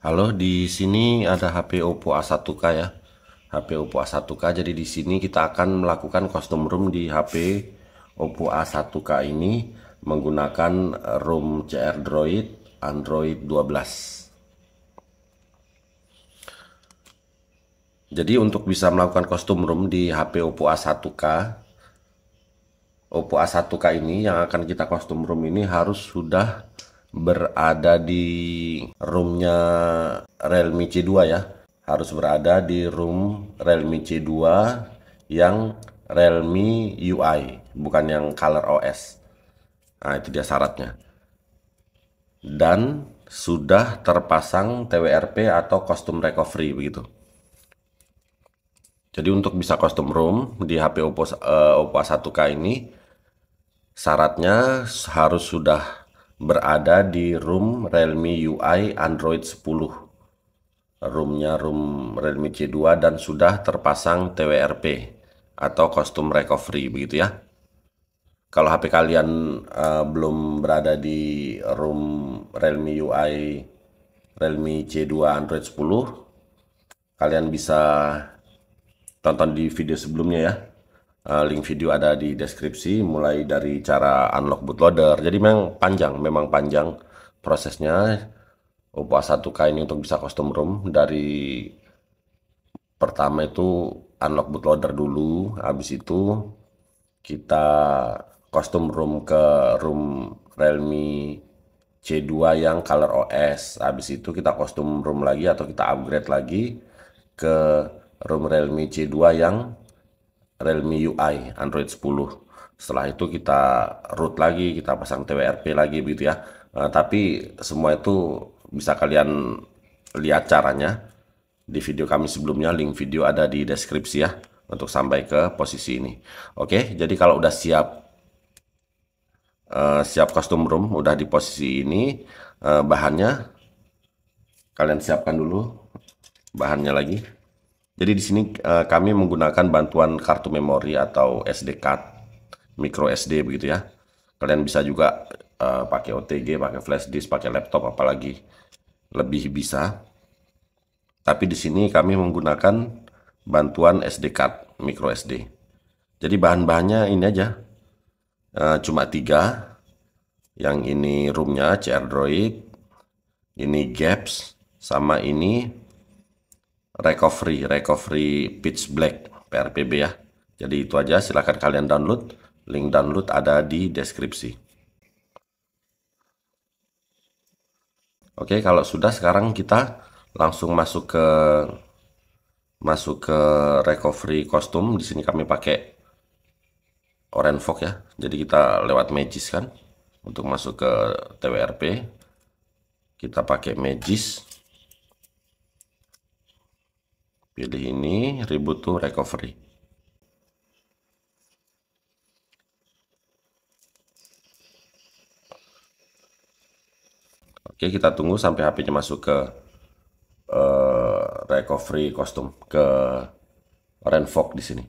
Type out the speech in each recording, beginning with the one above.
Halo, di sini ada HP Oppo A1K ya. HP Oppo A1K. Jadi di sini kita akan melakukan custom room di HP Oppo A1K ini menggunakan ROM CR Droid Android 12. Jadi untuk bisa melakukan custom room di HP Oppo A1K Oppo A1K ini yang akan kita custom room ini harus sudah berada di roomnya Realme C2 ya harus berada di room Realme C2 yang Realme UI bukan yang color OS nah itu dia syaratnya dan sudah terpasang TWRP atau custom recovery begitu jadi untuk bisa custom room di HP Oppo, uh, Oppo A1K ini syaratnya harus sudah berada di room Realme UI Android 10. Roomnya room Realme C2 dan sudah terpasang TWRP atau Custom Recovery begitu ya. Kalau HP kalian uh, belum berada di room Realme UI Realme C2 Android 10, kalian bisa tonton di video sebelumnya ya. Eh, link video ada di deskripsi mulai dari cara unlock bootloader jadi memang panjang memang panjang prosesnya Oppo A1K ini untuk bisa custom ROM dari pertama itu unlock bootloader dulu habis itu kita custom ROM ke ROM Realme C2 yang color OS habis itu kita custom ROM lagi atau kita upgrade lagi ke ROM Realme C2 yang Realme UI Android 10. Setelah itu kita root lagi, kita pasang TWRP lagi begitu ya. nah, tapi semua itu bisa kalian lihat caranya di video kami sebelumnya, link video ada di deskripsi ya untuk sampai ke posisi ini. Oke, jadi kalau udah siap uh, siap custom room, udah di posisi ini uh, bahannya kalian siapkan dulu bahannya lagi. Jadi di sini uh, kami menggunakan bantuan kartu memori atau SD card, micro SD begitu ya. Kalian bisa juga uh, pakai OTG, pakai flash disk, pakai laptop apalagi lebih bisa. Tapi di sini kami menggunakan bantuan SD card, micro SD. Jadi bahan-bahannya ini aja. Uh, cuma tiga. Yang ini roomnya CR Droid, ini gaps, sama ini recovery, recovery pitch black PRPB ya. Jadi itu aja silahkan kalian download. Link download ada di deskripsi. Oke, kalau sudah sekarang kita langsung masuk ke masuk ke recovery kostum. Di sini kami pakai orange fog ya. Jadi kita lewat magis kan untuk masuk ke TWRP. Kita pakai magis. pilih ini reboot to recovery oke kita tunggu sampai HP-nya masuk ke uh, recovery kostum ke Renfog di sini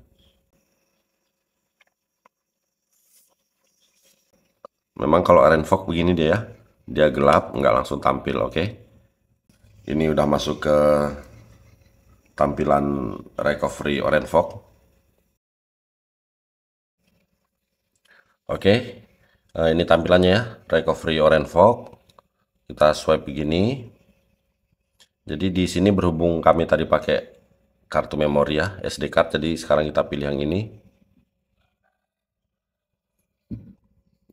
memang kalau Fog begini dia ya, dia gelap nggak langsung tampil oke okay? ini udah masuk ke tampilan recovery Orange Fog. Oke, okay. nah, eh, ini tampilannya ya, recovery Orange Fog. Kita swipe begini. Jadi di sini berhubung kami tadi pakai kartu memori ya, SD card, jadi sekarang kita pilih yang ini.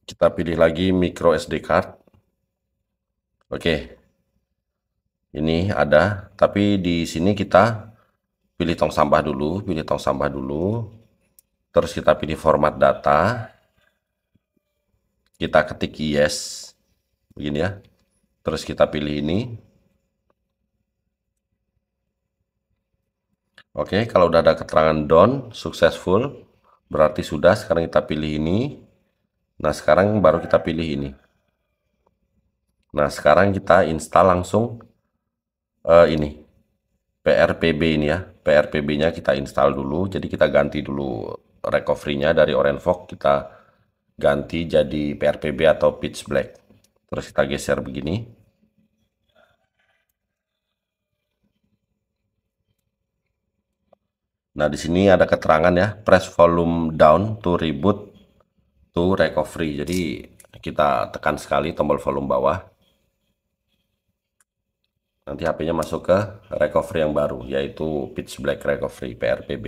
Kita pilih lagi micro SD card. Oke. Okay. Ini ada, tapi di sini kita pilih tong sampah dulu, pilih tong sampah dulu. Terus kita pilih format data. Kita ketik yes. Begini ya. Terus kita pilih ini. Oke, kalau udah ada keterangan done, successful, berarti sudah. Sekarang kita pilih ini. Nah, sekarang baru kita pilih ini. Nah, sekarang kita install langsung uh, ini. PRPB ini ya, PRPB-nya kita install dulu. Jadi kita ganti dulu recovery-nya dari Orange kita ganti jadi PRPB atau pitch black. Terus kita geser begini. Nah, di sini ada keterangan ya, press volume down to reboot to recovery. Jadi kita tekan sekali tombol volume bawah nanti HP-nya masuk ke recovery yang baru yaitu pitch black recovery PRPB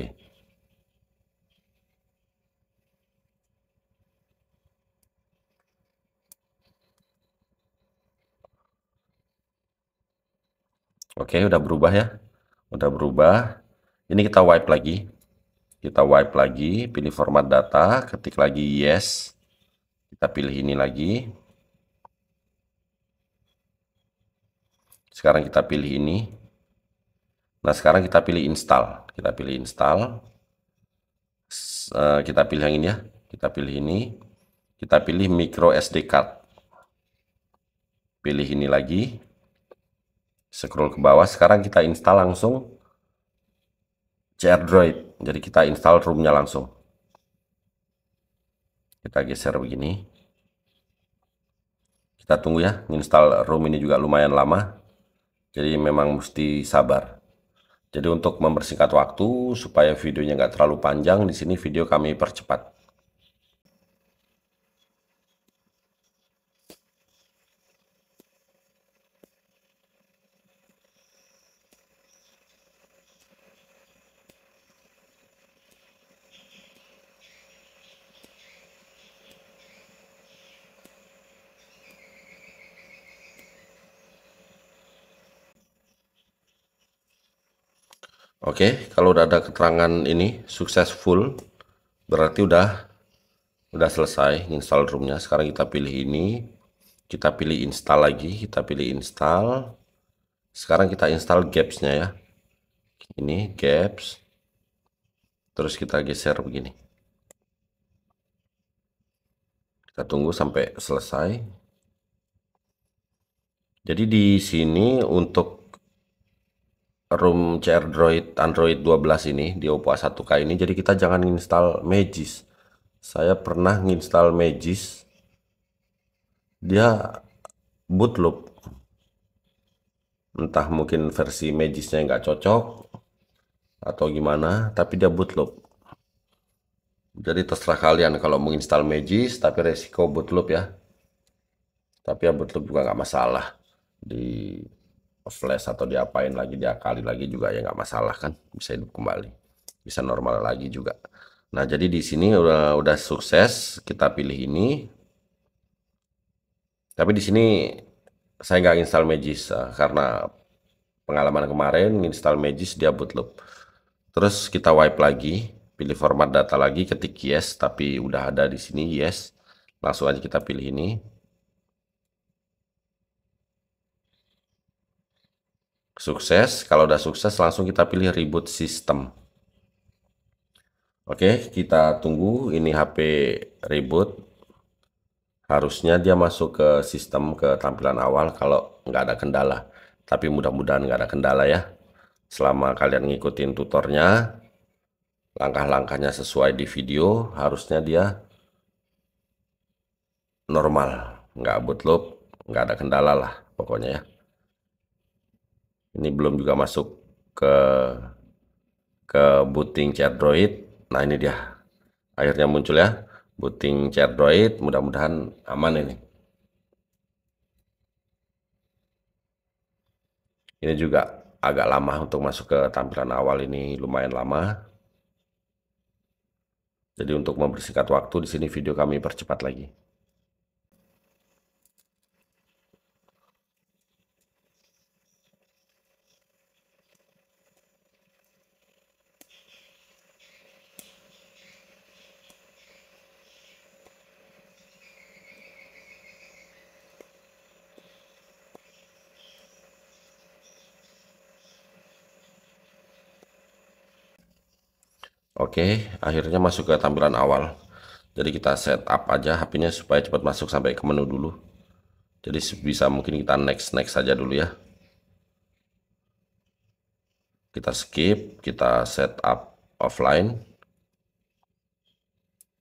Oke udah berubah ya udah berubah ini kita wipe lagi kita wipe lagi pilih format data ketik lagi yes kita pilih ini lagi Sekarang kita pilih ini. Nah, sekarang kita pilih install. Kita pilih install. Eh, kita pilih yang ini ya. Kita pilih ini. Kita pilih micro SD card. Pilih ini lagi. Scroll ke bawah. Sekarang kita install langsung CR Droid. Jadi kita install roomnya langsung. Kita geser begini kita tunggu ya install room ini juga lumayan lama jadi memang mesti sabar. Jadi untuk mempersingkat waktu supaya videonya nggak terlalu panjang, di sini video kami percepat. Oke, kalau udah ada keterangan ini successful berarti udah udah selesai install roomnya. Sekarang kita pilih ini, kita pilih install lagi, kita pilih install. Sekarang kita install gapsnya ya. Ini gaps. Terus kita geser begini. Kita tunggu sampai selesai. Jadi di sini untuk room CR Droid Android 12 ini di Oppo A1K ini jadi kita jangan install Magis saya pernah nginstall Magis dia boot loop entah mungkin versi Magisnya nggak cocok atau gimana tapi dia boot loop jadi terserah kalian kalau mau install Magis tapi resiko boot loop ya tapi ya boot loop juga nggak masalah di flash atau diapain lagi diakali lagi juga ya nggak masalah kan bisa hidup kembali bisa normal lagi juga nah jadi di sini udah udah sukses kita pilih ini tapi di sini saya nggak install Magis eh, karena pengalaman kemarin install Magis dia bootloop terus kita wipe lagi pilih format data lagi ketik yes tapi udah ada di sini yes langsung aja kita pilih ini sukses. Kalau udah sukses langsung kita pilih reboot system. Oke, kita tunggu ini HP reboot. Harusnya dia masuk ke sistem ke tampilan awal kalau nggak ada kendala. Tapi mudah-mudahan nggak ada kendala ya. Selama kalian ngikutin tutornya, langkah-langkahnya sesuai di video, harusnya dia normal. Nggak bootloop, nggak ada kendala lah pokoknya ya. Ini belum juga masuk ke ke booting droid Nah ini dia akhirnya muncul ya booting chat droid Mudah-mudahan aman ini. Ini juga agak lama untuk masuk ke tampilan awal ini lumayan lama. Jadi untuk mempersingkat waktu di sini video kami percepat lagi. Oke, akhirnya masuk ke tampilan awal. Jadi kita set up aja HP-nya supaya cepat masuk sampai ke menu dulu. Jadi bisa mungkin kita next next saja dulu ya. Kita skip, kita set up offline.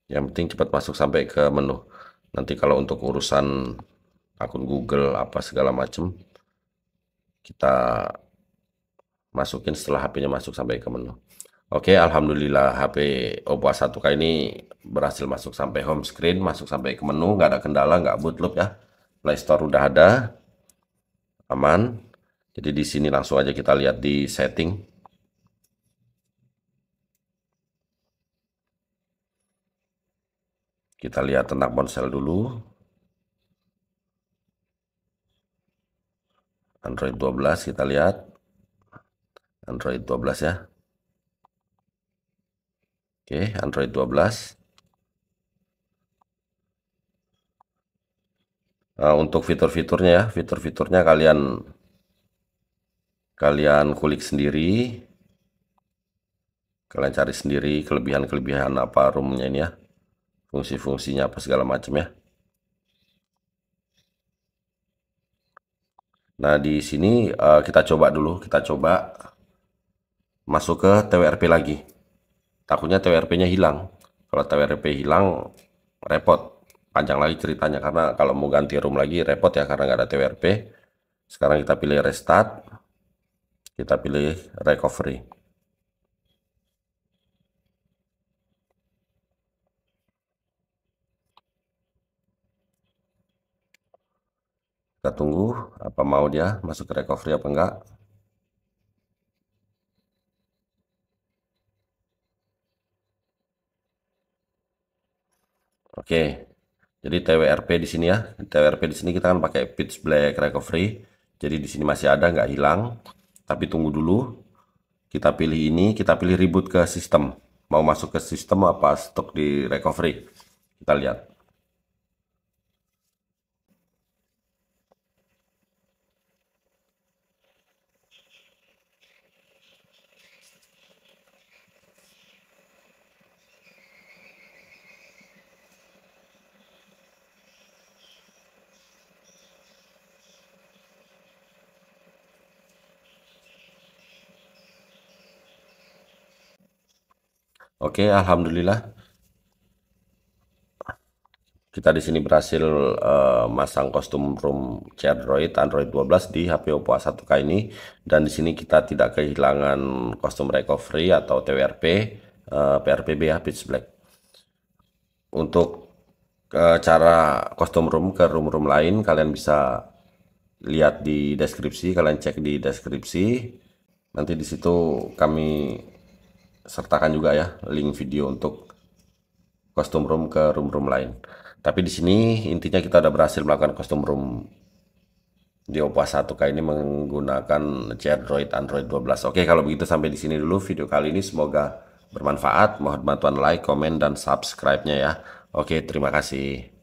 Yang penting cepat masuk sampai ke menu. Nanti kalau untuk urusan akun Google apa segala macam kita masukin setelah HP-nya masuk sampai ke menu. Oke, alhamdulillah HP Oppo A1K ini berhasil masuk sampai home screen, masuk sampai ke menu, nggak ada kendala, nggak bootloop ya. Play Store udah ada, aman. Jadi di sini langsung aja kita lihat di setting. Kita lihat tentang ponsel dulu. Android 12 kita lihat. Android 12 ya. Oke, okay, Android 12. Nah, untuk fitur-fiturnya ya, fitur-fiturnya kalian kalian kulik sendiri. Kalian cari sendiri kelebihan-kelebihan apa roomnya ini ya. Fungsi-fungsinya apa segala macam ya. Nah, di sini uh, kita coba dulu, kita coba masuk ke TWRP lagi takutnya TWRP-nya hilang kalau TWRP hilang repot panjang lagi ceritanya karena kalau mau ganti room lagi repot ya karena nggak ada TWRP sekarang kita pilih restart kita pilih recovery kita tunggu apa mau dia masuk ke recovery apa enggak Oke. Jadi TWRP di sini ya. TWRP di sini kita kan pakai pitch black recovery. Jadi di sini masih ada nggak hilang. Tapi tunggu dulu. Kita pilih ini, kita pilih reboot ke sistem. Mau masuk ke sistem apa stok di recovery. Kita lihat. Oke, alhamdulillah. Kita di sini berhasil uh, masang kostum room Android Android 12 di HP Oppo A1K ini dan di sini kita tidak kehilangan kostum recovery atau TWRP uh, eh, PRPB ya pitch black. Untuk uh, cara kostum room ke room-room lain kalian bisa lihat di deskripsi, kalian cek di deskripsi. Nanti di situ kami sertakan juga ya link video untuk custom room ke room-room lain. Tapi di sini intinya kita udah berhasil melakukan custom room di Oppo a 1K ini menggunakan Android Android 12. Oke, kalau begitu sampai di sini dulu video kali ini semoga bermanfaat. Mohon bantuan like, komen dan subscribe-nya ya. Oke, terima kasih.